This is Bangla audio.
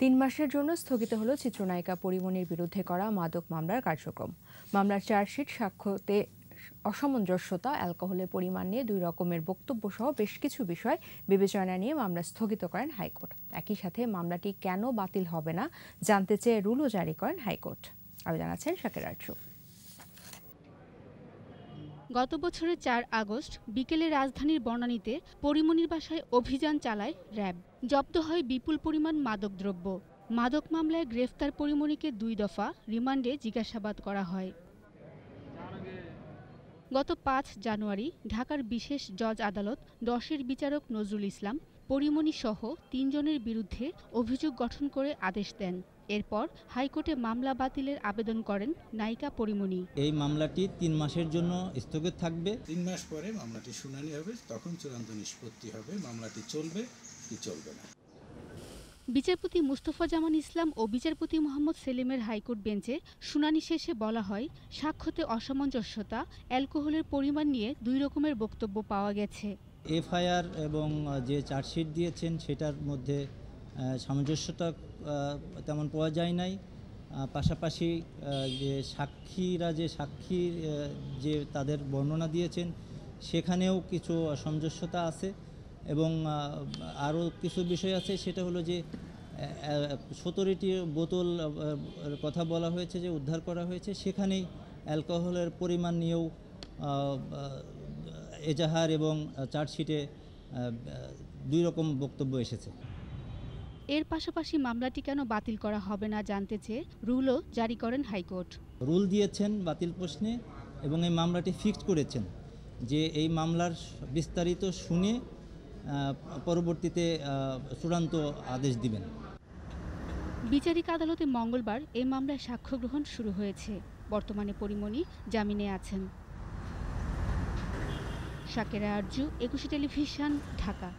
তিন মাসের জন্য স্থগিত হল চিত্রনায়িকা পরিমণির বিরুদ্ধে করা মাদক মামলার কার্যক্রম মামলার চার্জশিট সাক্ষ্যতে অসামঞ্জস্যতা অ্যালকোহলের পরিমাণ নিয়ে দুই রকমের বক্তব্য সহ বেশ কিছু বিষয় বিবেচনা নিয়ে মামলা স্থগিত করেন হাইকোর্ট একই সাথে মামলাটি কেন বাতিল হবে না জানতে চেয়ে রুলও জারি করেন হাইকোর্ট আরও জানাচ্ছেন শাকের আর্চু গত বছরের চার আগস্ট বিকেলে রাজধানীর বনানীতে পরিমণির বাসায় অভিযান চালায় র্যাব জব্দ হয় বিপুল পরিমাণ মাদকদ্রব্য মাদক মামলায় গ্রেফতার পরিমণিকে দুই দফা রিমান্ডে জিজ্ঞাসাবাদ করা হয় গত পাঁচ জানুয়ারি ঢাকার বিশেষ জজ আদালত দশের বিচারক নজরুল ইসলাম পরিমণি সহ তিনজনের বিরুদ্ধে অভিযোগ গঠন করে আদেশ দেন এরপর হাইকোর্টে মামলা বাতিলের আবেদন করেন নায়িকা পরিমণি এই মামলাটি তিন মাসের জন্য স্থগিত থাকবে তিন মাস পরে মামলাটি শুনানি হবে তখন চূড়ান্ত নিষ্পত্তি হবে মামলাটি চলবে কি চলবে না বিচারপতি মুস্তফা জামান ইসলাম ও বিচারপতি মোহাম্মদ সেলিমের হাইকোর্ট বেঞ্চে শুনানি শেষে বলা হয় সাক্ষ্যতে অসামঞ্জস্যতা অ্যালকোহলের পরিমাণ নিয়ে দুই রকমের বক্তব্য পাওয়া গেছে এফআইআর এবং যে চার্জশিট দিয়েছেন সেটার মধ্যে সামঞ্জস্যতা তেমন পাওয়া যায় নাই পাশাপাশি যে সাক্ষীরা যে সাক্ষী যে তাদের বর্ণনা দিয়েছেন সেখানেও কিছু সামঞ্জস্যতা আছে এবং আরও কিছু বিষয় আছে সেটা হলো যে সতেরোটি বোতল কথা বলা হয়েছে যে উদ্ধার করা হয়েছে সেখানেই অ্যালকোহলের পরিমাণ নিয়েও এজাহার এবং চার্জশিটে দুই রকম বক্তব্য এসেছে এর পাশাপাশি মামলাটি কেন বাতিল করা হবে না জানতে চেয়ে রুলও জারি করেন হাইকোর্ট রুল দিয়েছেন বাতিল প্রশ্নে এবং এই মামলাটি ফিক্সড করেছেন যে এই মামলার বিস্তারিত শুনে পরবর্তীতে চূড়ান্ত আদেশ দিবেন বিচারিক আদালতে মঙ্গলবার এই মামলায় সাক্ষ্য গ্রহণ শুরু হয়েছে বর্তমানে পরিমণি জামিনে আছেন শাকেরা আরজু একুশে টেলিভিশন ঢাকা